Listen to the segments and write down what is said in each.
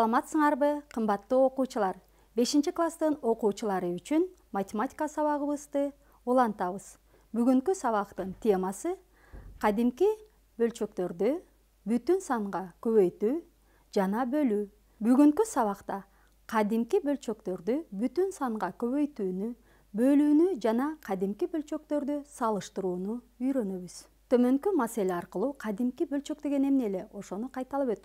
саламатсыңарбы қымбатты окуучулар 5 класстын окуучулары үшін математика олан улантабыз бүгінгі сабақтың темасы кадимки бөлчөктөрдү бүтін санға көбөйтүү жана бөлүү бүгүнкү сабакта кадимки бөлчөктөрдү бүтін санға көбөйтүүнү бөлүүнү жана кадимки бөлчөктөрдү салыштыруыны үйрөнөбүз төмөнкү маселе аркылуу кадимки бөлчөк деген эмне эле ошону кайталап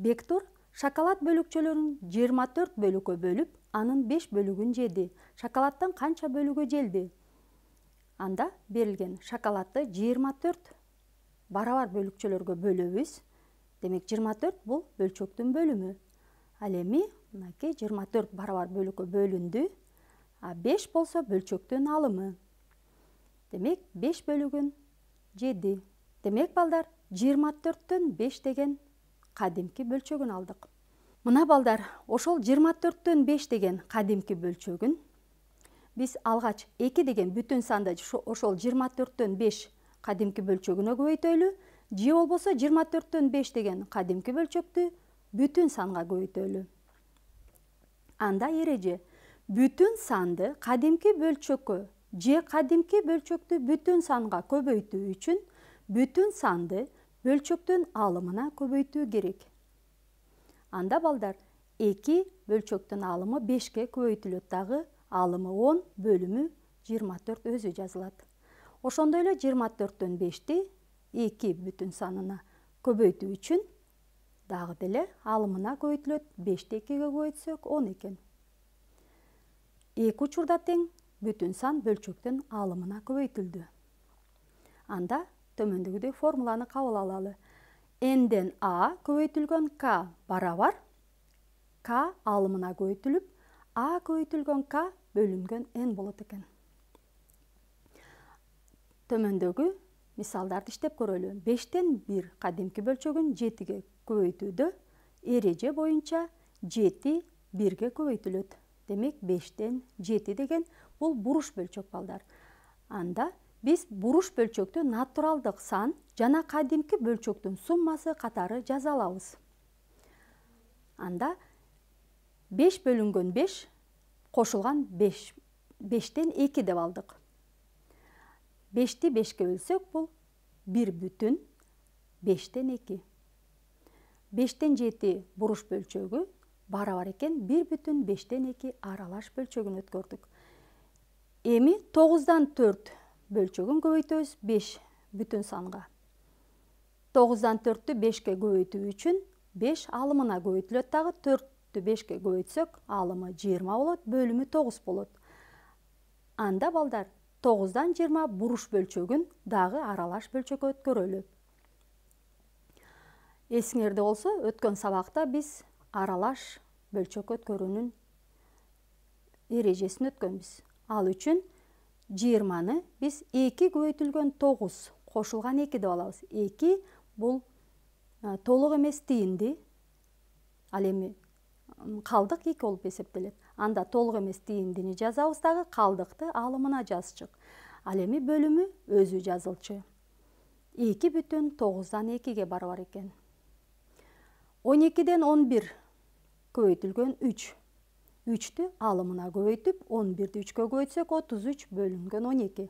бектур шоколад бөлүкчөлөрүн 24 бөлүккө бөлүп анын 5 бөлүгүн жеди Шоколадтан канча бөлүгү желди анда берилген шоколадты 24 барабар бөлүкчөлөргө бөлөбүз демек 24 бул бөлчөктүн бөлүмү ал эми мынакей 24 барабар бөлүккө бөлүндү а 5 болсо бөлчөктүн алымы демек 5 бөлүгүн жеди демек балдар 24 төн 5 деген кадимки бөлчөгүн алдык мына балдар ошол жыйырма төрттөн беш деген кадимки бөлчөгүн биз алгач эки деген бүтүн санды ошол жыйырма төрттөн беш кадимки бөлчөгүнө көбөйтөлү же болбосо жыйырма төрттөн беш деген кадимки бөлчөктү бүтүн санга көбөйтөлү анда эреже бүтүн санды кадимки бөлчөккө же кадимки бөлчөктү бүтүн санга көбөйтүү үчүн бүтүн санды бөлчөктүн алымына көбөйтүү керек анда балдар эки бөлчөктүн алымы бешке көбөйтүлөт дагы алымы он бөлүмү жыйырма төрт өзү жазылат ошондой эле жыйырма төрттөн бешти эки бүтүн санына көбөйтүү үчүн дагы деле алымына көбөйтүлөт бешти экиге көбөйтсөк он экен эки учурда тең бүтүн сан бөлчөктүн алымына көбөйтүлдү анда төмендігіде формуланы қауыл алалы. Нден А көйтілген К бара бар, К алымына көйтіліп, А көйтілген К бөлімген Н болы тікін. Төмендігі мисалдарды іштеп көрілі. 5-тен 1 қадемкі бөлчөгін 7-ге көйтілді, ереже бойынша 7-1-ге көйтілді. Демек 5-тен 7 деген бұл бұрыш бөлчөк балдар. Анда Біз буруш бөлчөкті натуралдык сан жана қадемкі бөлчөктүн суммасы қатары жаза алабыз анда 5 бөлүнгөн 5 қошылған 5 5тен 2 деп алдык 5ти 5ке бөлсөк бул 1 бүтін 5тен 2 5тен 7 буруш бөлчөгү барабар екен, 1 бүтін 5тен 2 аралаш бөлчөгүн өткөрдік. эми 9дан 4 бөлчөгүн көбөйтөбүз беш бүтүн санга тогуздан төрттү бешке көбөйтүү үчүн беш алымына көбөйтүлөт дагы төрттү бешке көбөйтсөк алымы жыйырма болот бөлүмү тогуз болот анда балдар тогуздан жыйырма буруш бөлчөгүн дагы аралаш бөлчөккө өткөрөлү эсиңерде болсо өткөн сабакта биз аралаш бөлчөккө өткөрүүнүн эрежесин өткөнбүз ал үчүн 20-ны біз 2 көйтілген 9 қошылған 2 дуалауыз. 2 бұл толық емес дейінді, әлемі қалдық 2 олып есептіліп. Анда толық емес дейіндіні жазауыздағы қалдықты алымына жазшық. Әлемі бөлімі өзі жазылшы. 2 бүтін 9-дан 2-ге бар бар екен. 12-ден 11 көйтілген 3 көйтілген. үчтү алымына көбөйтүп он бирди үчкө көбөйтсөк отуз үч бөлүнгөн он эки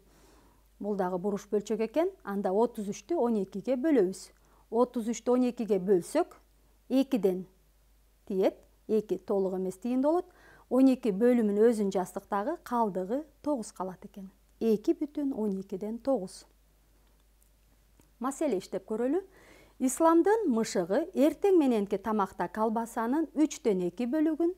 бул дагы буруш бөлчөк экен анда отуз үчтү он экиге бөлөбүз отуз үчтү он экиге бөлсөк экиден тиет эки толук эмес тыйын болот он эки бөлүмүн өзүн жаздык дагы калдыгы тогуз калат экен эки бүтүн он экиден тогуз маселе иштеп көрөлү исламдын мышыгы эртең мененки тамакта колбасанын үчтөн эки бөлүгүн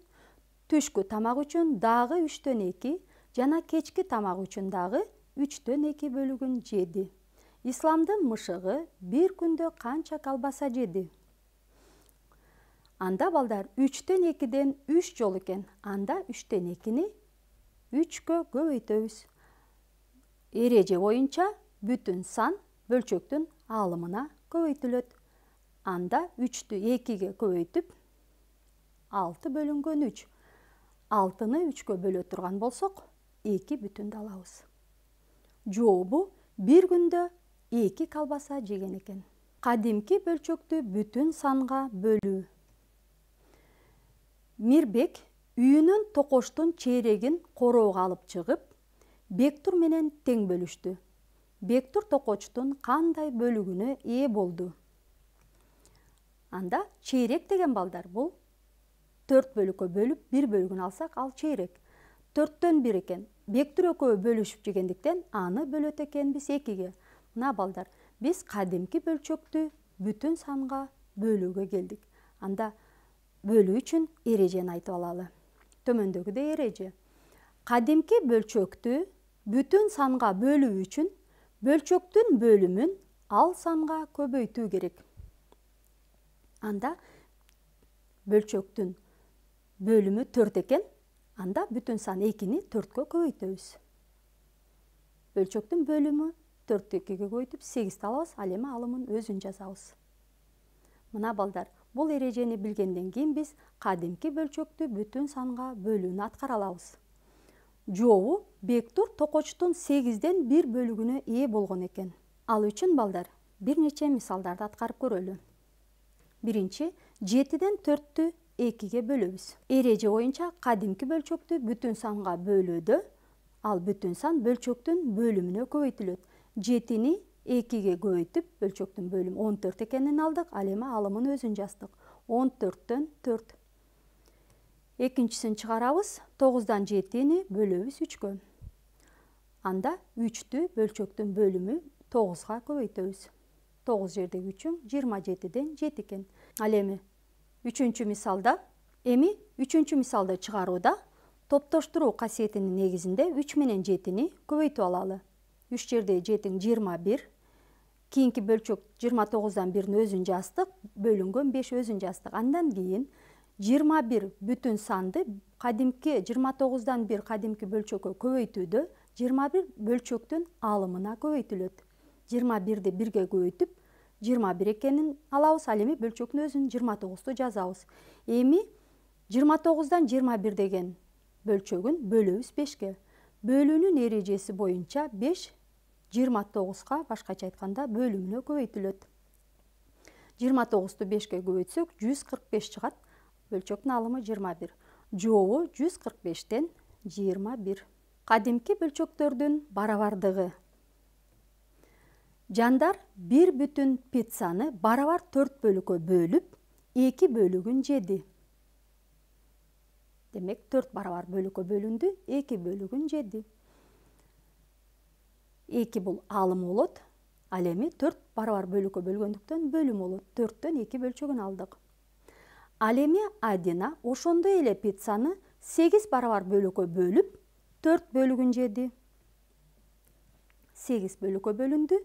түшкү тамак үчүн дагы үчтөн эки жана кечки тамак үчүн дагы үчтөн эки бөлүгүн жеди исламдын мышыгы бир күндө канча колбаса жеди анда балдар үчтөн экиден үч жолу экен анда үчтөн экини үчкө көбөйтөбүз эреже боюнча бүтүн сан бөлчөктүн алымына көбөйтүлөт анда үчтү экиге көбөйтүп алты бөлүнгөн үч алтыны үчкө бөлө турган болсок эки бүтүндү алабыз жообу бир күндө 2 колбаса жеген экен кадимки бөлчөктү бүтүн санга бөлүү мирбек үйүнүн токоштун чейрегин короого алып чыгып бектур менен тең бөлүштү бектур токочтун кандай бөлүгүнө ээ болду анда чейрек деген балдар бул төрт бөлүккө бөліп 1 бөлігін алсақ ал чейрек төрттөн бир экен бектүр экөө бөлүшүп жегендиктен аны бөлөт экенбиз экиге мына балдар биз кадимки бөлчөктү бүтүн санга бөлүүгө келдик анда бөлүү үчүн эрежени айтып алалы де эреже кадимки бөлчөктү бүтүн санга бөлүү үчүн бөлчөктүн бөлүмүн ал санга көбөйтүү керек анда бөлчөктүн бөлімі 4 екен анда бүтін сан 2-ні 4-ке көбейтөбүз бөлшөктүн бөлімі 4-тү 2 8-ті алабыз ал эми алымын өзін жазабыз мына балдар бұл ережені билгенден кейін біз кадимки бөлчөктү бүтін санға бөлүүнү аткара алабыз жообу бектур токочтун 8ден 1 бөлүгүнө ие болгон екен. ал үшін балдар бир нече мисалдарды Бірінші, 7-ден 4-ті 2ге бөлөбүз. Эреже боюнча кадимки бөлчөктү бүтін санға бөлүүдө ал бүтін сан бөлчөктүн бөліміне көбейтіледі. 7 ні 2ге көбейтіп, бөлчөктүн бөлімі 14 екенін алдық, ал алымын өзін жастық. 14 тен 4. Екіншісін чыгарабыз. 9дан 7 ні бөлөбүз 3ке. Анда 3 ті бөлчөктүн бөлімі 9 ға көбейтеміз. 9 жердеги 3 27ден 7 екен. Ал Үшінші мисалда, әмі үшінші мисалда чығаруда, топтоштыру қасиетінің негізінде 3 менен 7-ні алалы. 3 жерде 7 21, кейінгі бөлчөк 29-дан 1-ні өзін жастық, бөлінгін 5 өзін жастық. Андан кейін 21 бүтін санды қадимке 29-дан 1 қадимке бөлчөкі көвейтуді, 21 бөлчөктің алымына көбейтілі 21-ді 21 береккенін алауыз, әлемі бөлчөкін өзін 29-ту жазауыз. Емі 29-дан 21 деген бөлчөгін бөлі өз 5-ке. Бөлінің ережесі бойынша 5-29-қа башқа чайтқанда бөлімінің көйтіліп. 29-ту 5-ке көйтсік 145 шығат, бөлчөкінің алымы 21. Жоуы 145-тен 21. Қадемке бөлчөктердің барабардығы жандар бир бүтін» пиццаны барабар төрт бөлігі бөліп, екі бөлігін жеді. демек төрт барабар бөлігі бөлінді, екі бөлігін жеді. Екі бұл алым болот ал эми төрт барабар бөлүккө бөлгөндүктөн бөлім болот төрттөн эки бөлчөгүн алдық. ал адина ошондой эле пиццаны сегіз барабар бөлігі бөліп, төрт бөлүгүн жеді сегиз бөлүккө бөлүндү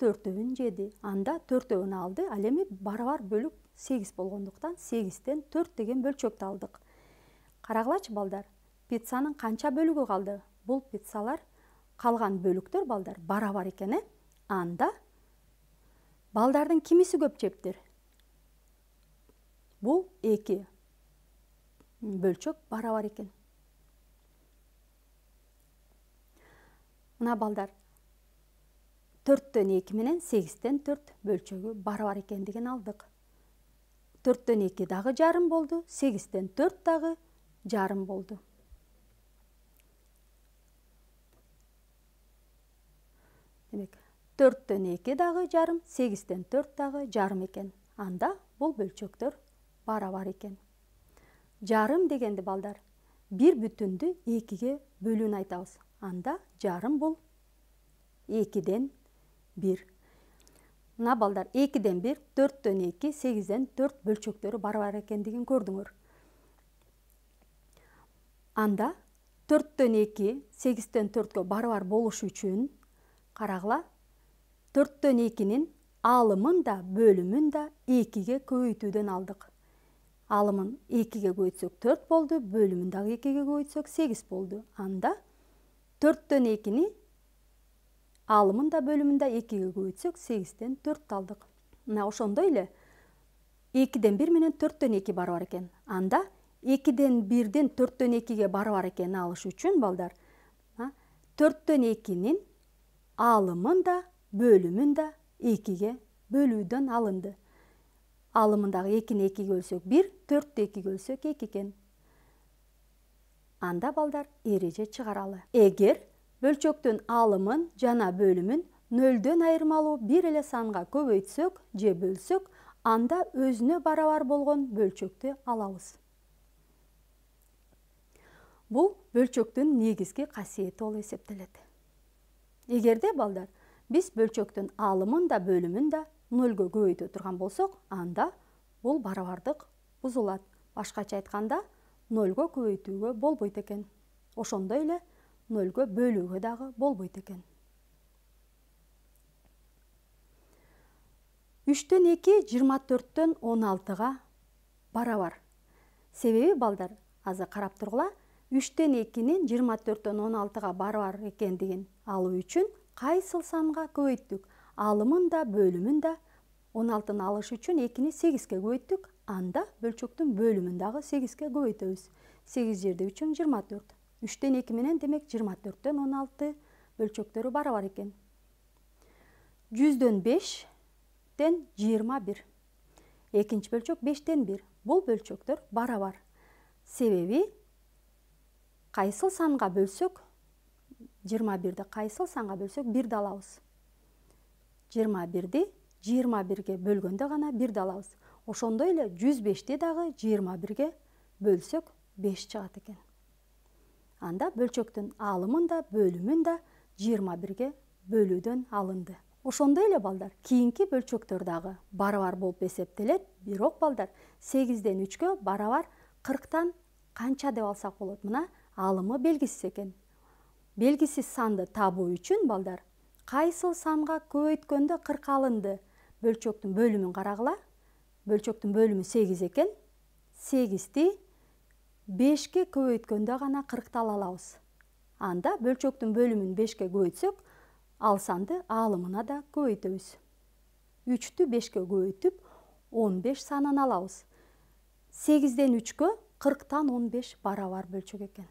төртөөн жеди анда төртөөн алды ал эми барабар бөлүк сегиз болгондуктан сегизден төрт деген бөлчөктү алдык карагылачы балдар пиццанын канча бөлүгү калды бул пиццалар калган бөлүктөр балдар барабар экен э анда балдардын кимиси көп жептир бул эки бөлчөк барабар экен мына балдар 4-тен 2 менен 8-тен 4 бөлчөгү бары бар экендигин алдык. 4-тен 2 дагы жарым болды, 8-тен 4 дағы жарым болды. Демек, 4-тен 2 дагы жарым, 8-тен 4 дағы жарым екен. Анда бұл бөлчөктөр бара бар экен. Жарым дегенди балдар, бир бүтінді 2-ге бөлүүн айтабыз. Анда жарым бул 2-ден 2. 1. Мына балдар 2ден 1, 4дөн 2, ден 1 4 тен 2 8 ден 4 бөлшөктөрү бар экендигин көрдүңөр. Анда 4 тен 2, 8 тен 4кө бар болуш үчүн қарағыла, 4 тен 2 нің алымын да, бөлімін да 2ге көбөйтүүдөн алдық. Алымын 2ге көйтсек 4 болды, бөлүмүн да, 2ге көйтсек 8 болды. Анда 4 тен 2ни АЛМЫн да бөліменда 2-ге өйтсек, 8-тен 4 талдық. Нағыш оңды илі, 2-ден 1-менен 4-тен 2 бар бар өрекен. Анда, 2-ден 1-ден 4-тен 2-ге бар бар өрекен алыш үчін балдар, 4-тен 2-нің АЛМЫн да бөлімін да 2-ге бөліуден алынды. АЛМЫндағы 2-нен 2 ге көлсек, 1, 4-тен 2 ге көлсек, 2 көлсек, Анда, балдар, ережі ж бөлчөктүн алымын жана бөлүмүн нөлдөн айырмалуу бир эле санга көбөйтсөк же бөлсөк анда өзүнө барабар болгон бөлчөктү алабыз бул бөлчөктүн негизги касиети болуп эсептелет эгерде балдар биз бөлчөктүн алымын да бөлүмүн да нөлгө көбөйтө турган болсок анда бул барабардык бузулат башкача айтканда нөлгө көбөйтүүгө болбойт экен ошондой эле нөлгі бөлігі дағы болбайды 3 Үштен 2, 24-тен 16-ға бара бар. Себебі балдар азы 3 тұрғыла, үштен екінен 24-тен 16-ға бара бар екен деген алу үшін қай сылсанға көйттік. Алымын да бөлімін да 16-ын алыш үшін екіне 8-ке көйттік, анда бөлчіктің бөлімін дағы 8-ке көйтті өз. 8 жерді үшін 24 3-тен 2 менен демек 24-тен 16-ты өлчөктөрү бар бар экен. 100-дөн 5-тен 21. Экинчи бөлчөк 5-тен 1. Бул бөлчөктөр бар бар. Себеби қайсыл санга бөлсөк 21-ди кайсыл санга бөлсөк 1 да алабыз. 21-ди 21-ге бөлгөндө гана 1 да алабыз. Ошондой эле 105-ти дагы 21-ге бөлсөк 5 чыгат экен анда бөлчөктүн алымын да бөлімін да 21-ге бөлүүдөн алынды ошондой эле балдар кийинки бөлчөктөр дагы барабар болуп эсептелет бирок балдар 8ден 3кө барабар 40тан канча деп алсак болот мына алымы белгисиз экен белгисиз санды табуу үчүн балдар кайсыл санга көбөйткөндө 40 алынды бөлчөктүн бөлүмүн карагыла бөлчөктүн бөлүмү 8 экен 8 5-ке көйткенде ғана 40-тал алауыз. Анда бөлчөктің бөлімін 5-ке ал алсанды алымына да көйтөз. 3-ті 5-ке көйтіп, 15 санын алауыз. 8-ден 3-ке 40-тан 15 барабар бөлчөк екен.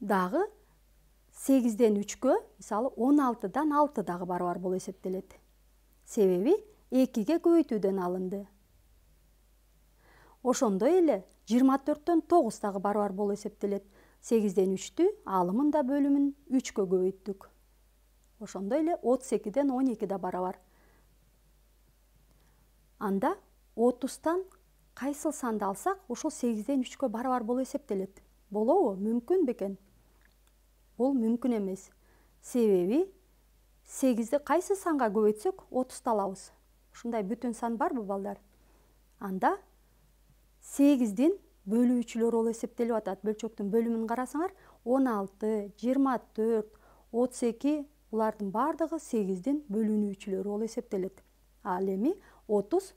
Дағы 8-ден 3-ке, мысалы, 16-дан 6-дағы барабар бұл есептеледі. Себебі, 2-ге көйтуден алынды ошондой эле 24төн 9 барабар болуп эсептелет 8ден 3тү алымын да бөлүмүн 3кө көбөйттүк ошондой эле 32ден 12 да барабар анда 30тан кайсыл санды алсак ошол 8ден 3кө барабар болуп эсептелет болобу мүмкүн бекен бул мүмкүн эмес себеби 8ди кайсы санга көбөйтсөк 30 алабыз ушундай бүтүн сан барбы балдар анда 8-ден бөлі үйчілер ол есептелі атады. Бөлчөктің бөлімін қарасыңар, 16, 24, 32, бұлардың бардығы 8-ден бөлін үйчілер ол есептеледі. Алеми 30,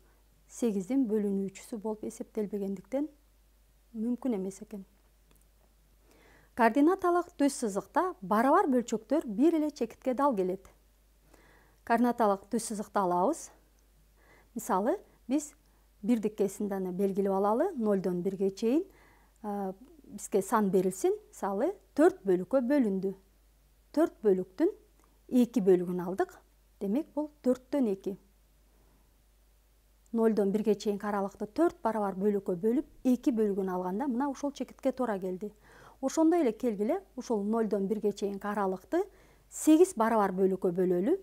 8-ден бөлін үйчісі болып есептелбегендіктен мүмкін емес екен. Координаталық төз сызықта баравар бөлчөктер бір әлі чекітке дал келеді. Координаталық төз сызықта алауыз. Мысалы, біз Бір диқгесін дана белгілеп алалы, 0 дон 1-ге дейін бізге сан берілсін, салы 4 бөлшекке бөлүнді. 4 бөліктін 2 бөлігін алдық, демек бұл 4-тен 2. 0 дон 1-ге дейін аралықты 4 барабар бөлшекке бөліп, 2 бөлігін алғанда мына ошол чекитке тора келді. Ошондой эле келгиле, ошол 0 дон 1-ге дейін аралықты 8 барабар бөлшекке бөлөлү.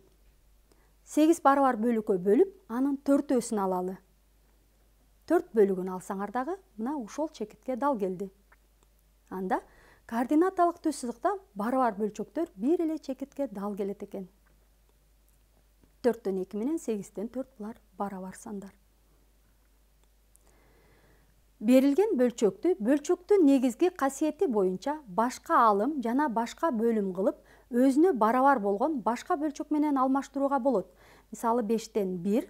8 барабар бөлшекке бөліп, анын 4-өсүн алалы төрт бөлігін алсаңар дагы мына ушол чекитке дал келди анда координаталык түз сызыкта барабар бөлчөктөр бир эле чекитке дал келет экен төрттөн эки менен сегизден төрт булар барабар сандар берилген бөлчөктү бөлчөктүн негизги касиети боюнча башка алым жана башка бөлүм кылып өзүнө барабар болгон башка бөлчөк менен алмаштырууга болот мисалы бештен бир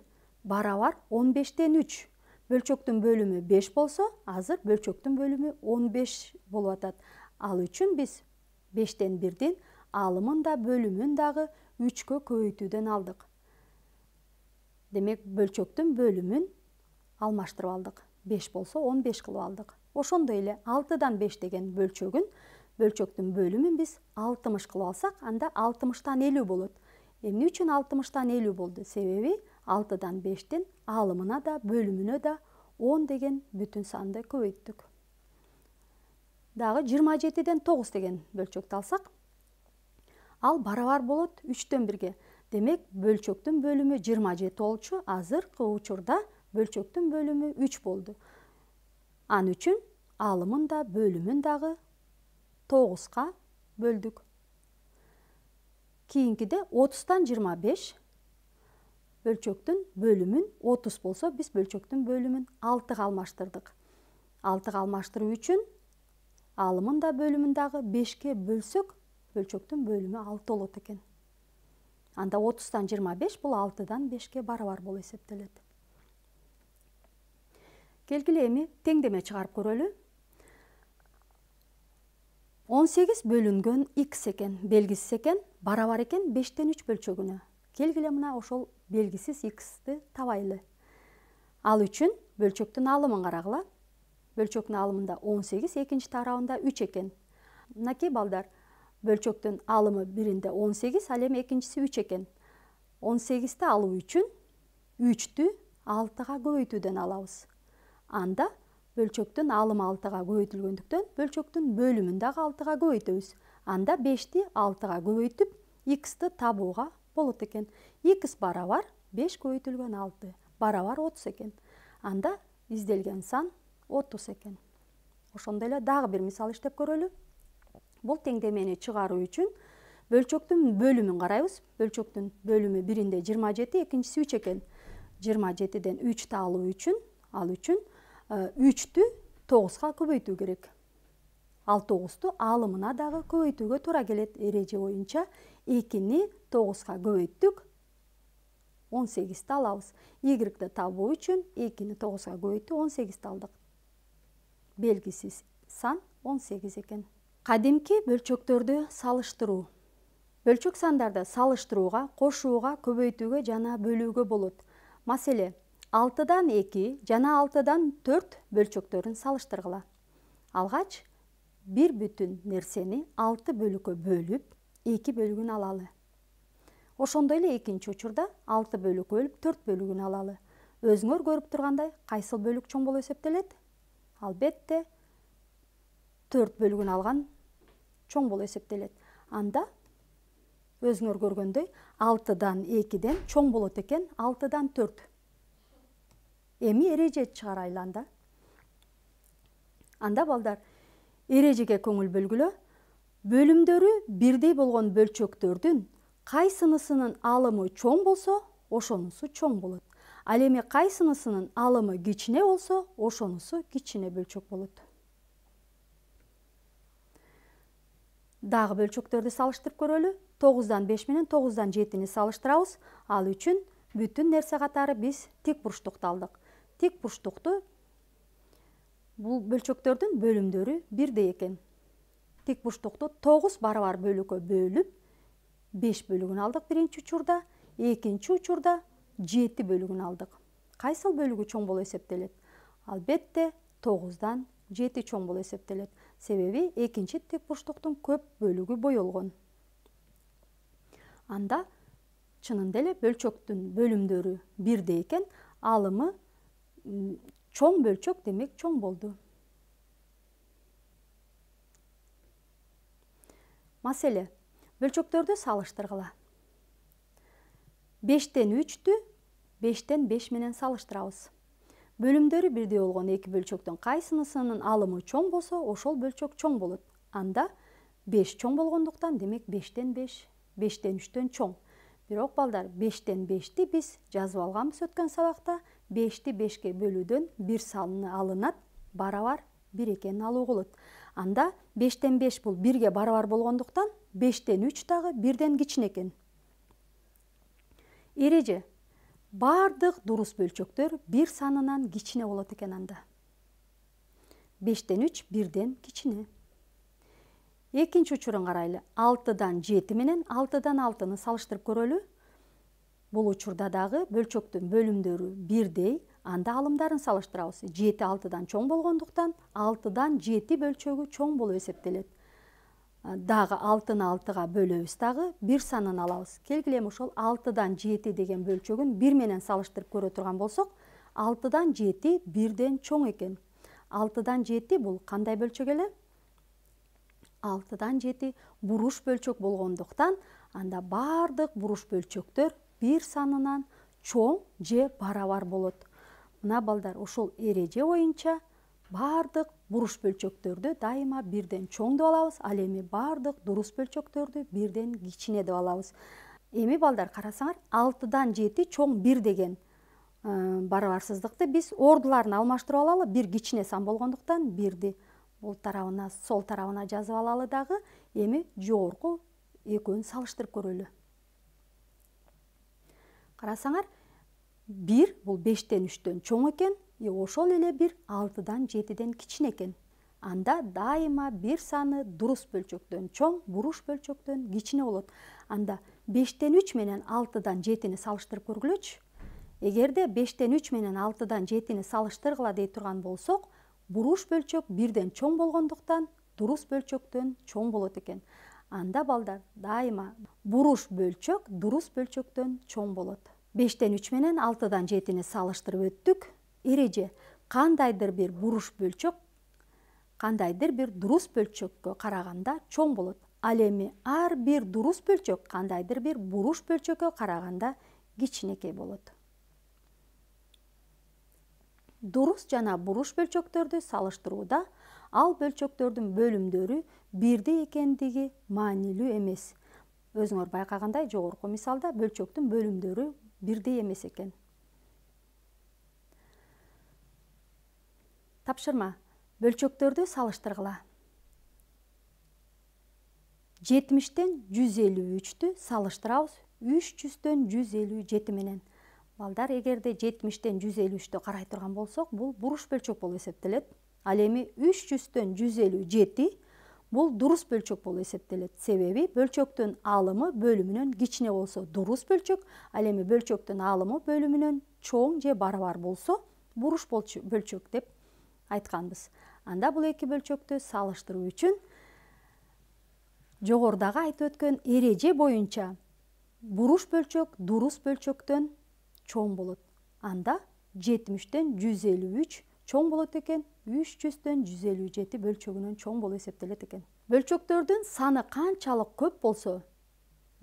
барабар он бештен үч бөлшектің бөлімі 5 болса азыр бөлшектің бөлімі 15 болып атат ал үчүн биз 5тен 1ден алымын да бөлімін дагы 3кө көбөйтүүдөн алдык демек бөлчөктүн бөлүмүн алмаштырып алдык 5 болсо 15 кылып алдык ошондой эле 6дан 5 деген бөлчөгүн бөлчөктүн бөлүмүн биз 60 кылып алсак анда 60тан 50 болот эмне үчүн 60тан 50 болду себеби 6-дан 5 тен алымына да бөліміне да 10 деген бүтін санды көбейттік дағы 27-ден 9 деген бөлшекті алсақ ал барабар болот 3-тен 1-ге. демек бөлшектің бөлімі 27 олчы, азыр учурда бөлшектің бөлімі 3 болды ан үчүн алымын да бөлімін дағы 9-қа бөлдік кийинкиде 30-тан 25 Бөлчөктің бөлімін 30 болсо биз бөлчөктің бөлімін 6га 6га алмаштыруу үчүн алымын да 5ке бөлсөк бөлчөктің бөлімі 6 болот экен анда 30 тан 25 бул 6дан 5ке барабар болуп эсептелет келгиле эми теңдеме чыгарып көрөлү 18 бөлінген x екен, белгисиз екен, барабар экен 5тен 3 бөлчөгүнө келгиле мына ошол белгісіз x-ті табайлы ал үшін бөлчөктің алымын қарағыла. Бөлчөктің алымында 18 екінші тарауында 3 екен. мынакей балдар бөлчөктің алымы бірінде 18 ал екіншісі 3 екен. 18 ті алу үшін 3 ті 6 ға көйтуден алауыз. анда бөлчөктің алым 6 ға көйтілгендіктен, бөлчөктің бөлімінді 6 ға көйтуіз. анда 5 ті 6 көйтіп, x-ті табуға болот екен. X 5 көйтілген 6 30 екен. Анда изделген сан 30 екен. Ошондой эле дагы бир мисал иштеп көрөлү. Бул теңдемени чыгаруу үчүн бөлчөктүн бөлүмүн карайбыз. Бөлчөктүн бөлүмү биринде 27, экинчиси 3 экен. 27 ден 3 та алуу үчүн, ал үчүн 3тү э, 9га көбөйтүү керек. Ал 9тү алымына дагы көбөйтүүгө туура келет эреже боюнча. экини тогузга көбөйттүк он сегизди алабыз игректи табуу үчүн экини тогузга көбөйтүп он сегизди алдык белгисиз сан он сегиз экен кадимки бөлчөктөрдү салыштыруу бөлчөк сандарды салыштырууга кошууга көбөйтүүгө жана бөлүүгө болот маселе алтыдан эки жана алтыдан төрт бөлчөктөрүн салыштыргыла алгач бир бүтүн нерсени алты бөлүккө бөлүп 2 бөлігін алалы. эле экинчи учурда 6 бөлік өліп 4 бөлігін алалы. Өзүңөр көріп тұрғандай қайсыл бөлүк чоң болуп эсептелет? Албетте 4 бөлігін алған чоң болуп эсептелет Анда өзүңөр көргөндөй 6-дан 2-ден чоң болот экен, 6-дан 4. Емі эреже шығар Анда балдар эрежеге көңүл бөлгүлө бөлүмдөрү бирдей болгон бөлчөктөрдүн кайсынысынын алымы чоң болса, ошонусу чоң болот ал эми алымы кичине болсо ошонусу кичине бөлчөк болот дагы бөлчөктөрдү салыштырып 9-дан 5 менен 7 жетини салыштырабыз ал үчүн бүтін нерсе қатары биз тик бурчтукту алдык тик бұрштықты бұл бөлчөктөрдүн бөлүмдөрү бірдей екен тек бұштықты 9 барабар бөлігі бөліп, 5 бөлігін алдық бірінші үшірді, екінші үшірді 7 бөлігін алдық. Қайсыл бөлігі чон бол есептелет? Албетте 9-дан 7 чон болу есептелет. Себебі екінші тек бұштықтың көп бөлігі бойылғын. Анда дәлі бөлчөктің бөлімдері бірдейкен, алымы чон бөлчөк демек чон болды. Маселе, бөлчөктөрді салыштырғыла. 5-тен 3-ті, 5-тен 5 менен салыштырауыз. Бөлімдері бірде олған эки бөлчөктің қайсынысының алымы чоң болса, ошол бөлчөк чоң болып. Анда 5 чоң болгондуктан, демек 5-тен 5, 5-тен 3-тен чон. Бирок балдар, 5-тен 5 ти биз жазып алғамыз өткен сабақта, 5 ти 5-ке бөлүүдөн 1 салыны алынат, барабар Бір екенін алу қылыт. Анда 5-тен 5 бұл бірге барабар болғандықтан 5-тен 3 тағы бірден кичін екен. Ереже, бардық дұрыс бөлчөктер бір санынан кичіне олады екен анда. 5-тен 3 бірден кичіне. Екінші үшірін қарайлы 6-дан 7 менен 6-дан 6-ны салыштырып көрілі, бұл үшірдадағы бөлчөктің бөлімдері бірдей, Анда алымдарын салыштырауысы 7-6-дан чоң болғандықтан, 6-дан 7 бөлчөгі чоң болу есептеледі. Э, Дағы 6-ын 6-ға бөлі өз 1 санын алауыз. Келгілем ұшыл 6-дан 7 деген бөлчөгін 1 менен салыштырып көр өтірған болсық, 6-дан 7 1-ден чоң екен. 6-дан 7 бұл қандай бөлчөгелі? 6-дан 7 бұруш бөлчөк болғандықтан, анда бардық бұруш бөлчөктір 1 санынан чон же баравар болыды мына балдар ошол эреже боюнча баардык буруш бөлчөктөрдү дайыма бирден чоң деп алабыз ал эми баардык дурус бөлчөктөрдү бирден кичине деп алабыз эми балдар карасаңар алтыдан жети чоң бир деген э, барабарсыздыкты биз ордуларын алмаштырып алалы бир кичине сан болгондуктан бирди бул тарабына сол тарабына жазып алалы дагы эми жогорку экөөнү салыштырып көрөлү карасаңар 1 бұл 5-тен 3-тен чоң екен, и ошол эле 1 6-дан 7-ден кішін екен. Анда дайыма 1 саны дұрыс бөлшектен чоң, буруш бөлшектен кішене болады. Анда 5-тен 3 менен 6-дан 7-ні салыстырып көргілеш. Егер 5-тен 3 менен 6-дан 7-ні салыстырғыла дей тұрған болсақ, буруш бөлшек 1-ден чоң болғандықтан, дұрыс бөлшектен чоң болады екен. Анда балалар дайыма буруш бөлшек дұрыс бөлшектен чоң болады. 5-тен үч менен 7 ні салыштырып өттік. эреже қандайдыр бір буруш бөлчөк қандайдыр бір дұрыс бөлчөккө қарағанда чоң болот ал эми ар бир дұрыс бөлчөк кандайдыр бир буруш бөлчөккө қарағанда кичинекей болот Дұрыс жана буруш бөлчөктөрдү салыштырууда ал бөлчөктөрдүн бөлүмдөрү бирдей экендиги маанилүү эмес өзүңөр байкагандай жогорку мисалда бөлчөктүн бөлімдері бирдей эмес экен тапшырма бөлчөктөрдү салыштыргыла жетимиштен жүз элүү үчтү салыштырабыз үч жүздөн жүз элүү жети менен балдар эгерде жетимиштен жүз элүү үчтү карай турган болсок бул буруш бөлчөк болуп эсептелет ал эми үч жүздөн жүз элүү жети Бұл дұрыс бөлчөк болып эсептелет себеби бөлчөктүн алымы бөлүмүнөн кичине болсо дұрыс бөлчөк ал эми бөлчөктүн алымы бөлүмүнөн чоң же барабар болсо буруш бөлчөк деп айтканбыз анда бул эки бөлчөктү салыштыруу үчүн жогорудагы айтып өткөн эреже боюнча буруш бөлчөк дұрыс бөлчөктөн чоң болот анда жетимиштен жүз элүү үч чоң болот экен 300төн 157 бөлчөгүнөн чоң болуп эсептелет экен бөлчөктөрдүн саны канчалык көп болсо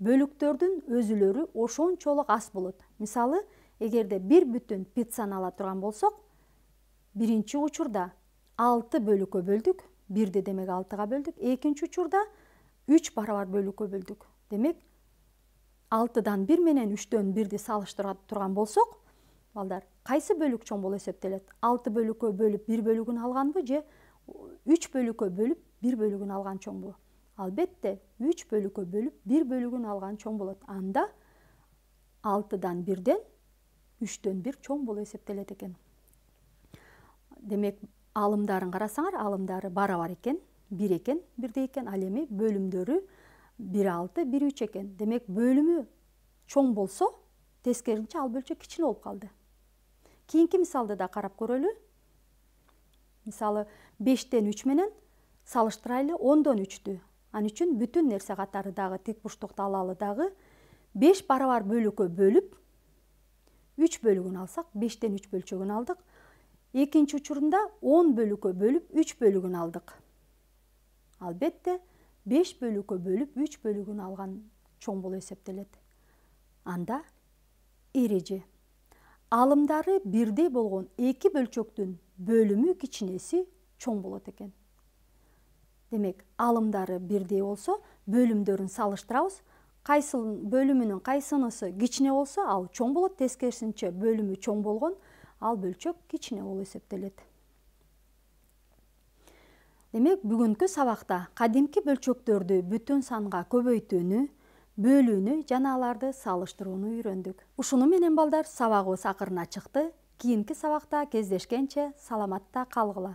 бөлүктөрдүн өзүлөрү ошончолук аз болот мисалы эгерде бир бүтүн пиццаны ала турган болсок биринчи учурда алты бөлүккө бөлдүк бирди демек алтыга бөлдүк экинчи учурда үч барабар бөлүккө бөлдүк демек алтыдан бир менен үчтөн бирди салыштыра турган болсок балдар кайсы бөлүк чоң болуп эсептелет алты бөлүккө бөлүп бир бөлүгүн алганбы же үч бөлүккө бөлүп бир бөлүгүн алган чоңбу албетте үч бөлүккө бөлүп бир бөлүгүн алган чоң болот анда алтыдан бирден үчтөн бир чоң болуп эсептелет экен демек алымдарын карасаңар алымдары барабар экен бир экен бирдей экен ал эми бөлүмдөрү бир алты бир үч экен демек бөлүмү чоң болсо тескерисинче ал бөлчө кичине болуп калды Кейінгі мысалды да қарап көрелі. Мысалы, 5-тен 3 менен салыштырайлы 10-дон 3-ді. Ан бүтін нерсе қатары дағы, тек бұштықты алалы дағы 5 барабар бар бөлікі бөліп, 3 бөлігін алсақ, 5-тен 3 бөлчегін алдық. Екінші үшірінде 10 бөлікі бөліп, 3 бөлігін алдық. Албетте 5 бөлікі бөліп, 3 бөлігін алған чоң болу есептеледі. Анда, ереже алымдары бирдей болгон эки бөлчөктүн бөлүмү кичинеси чоң болот экен демек алымдары бирдей болсо бөлүмдөрүн салыштырабыз кайсыл бөлүмүнүн кайсынысы кичине болсо ал чоң болот тескерисинче бөлүмү чоң болгон ал бөлчөк кичине болуп эсептелет демек бүгүнкү сабакта кадимки бөлчөктөрдү бүтүн санга көбөйтүүнү бөлүүнү жана аларды салыштырууну үйрөндүк ушуну менен балдар сабагыбыз акырына чыкты кийинки сабакта кездешкенче саламатта калгыла